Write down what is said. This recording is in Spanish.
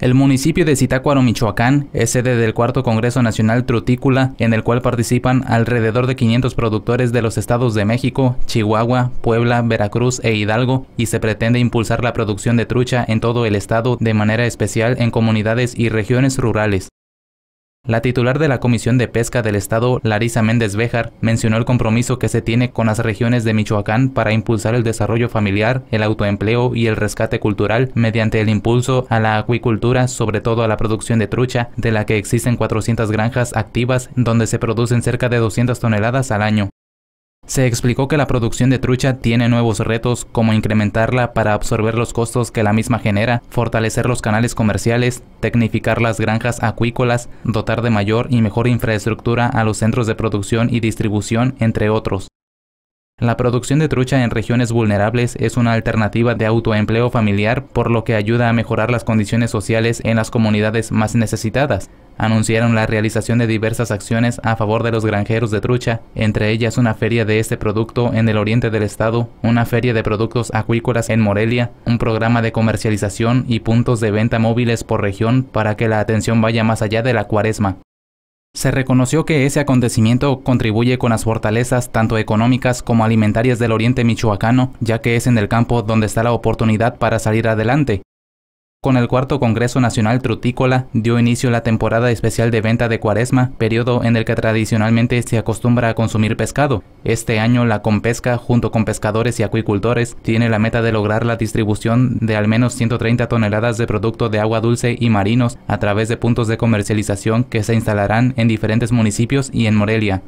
El municipio de Zitácuaro, Michoacán, es sede del cuarto Congreso Nacional Trutícola, en el cual participan alrededor de 500 productores de los estados de México, Chihuahua, Puebla, Veracruz e Hidalgo, y se pretende impulsar la producción de trucha en todo el estado de manera especial en comunidades y regiones rurales. La titular de la Comisión de Pesca del Estado, Larisa Méndez Béjar, mencionó el compromiso que se tiene con las regiones de Michoacán para impulsar el desarrollo familiar, el autoempleo y el rescate cultural mediante el impulso a la acuicultura, sobre todo a la producción de trucha, de la que existen 400 granjas activas donde se producen cerca de 200 toneladas al año. Se explicó que la producción de trucha tiene nuevos retos como incrementarla para absorber los costos que la misma genera, fortalecer los canales comerciales, tecnificar las granjas acuícolas, dotar de mayor y mejor infraestructura a los centros de producción y distribución, entre otros. La producción de trucha en regiones vulnerables es una alternativa de autoempleo familiar, por lo que ayuda a mejorar las condiciones sociales en las comunidades más necesitadas. Anunciaron la realización de diversas acciones a favor de los granjeros de trucha, entre ellas una feria de este producto en el oriente del estado, una feria de productos acuícolas en Morelia, un programa de comercialización y puntos de venta móviles por región para que la atención vaya más allá de la cuaresma. Se reconoció que ese acontecimiento contribuye con las fortalezas tanto económicas como alimentarias del oriente michoacano, ya que es en el campo donde está la oportunidad para salir adelante, con el cuarto Congreso Nacional Trutícola dio inicio la temporada especial de venta de cuaresma, periodo en el que tradicionalmente se acostumbra a consumir pescado. Este año la Compesca, junto con pescadores y acuicultores, tiene la meta de lograr la distribución de al menos 130 toneladas de producto de agua dulce y marinos a través de puntos de comercialización que se instalarán en diferentes municipios y en Morelia.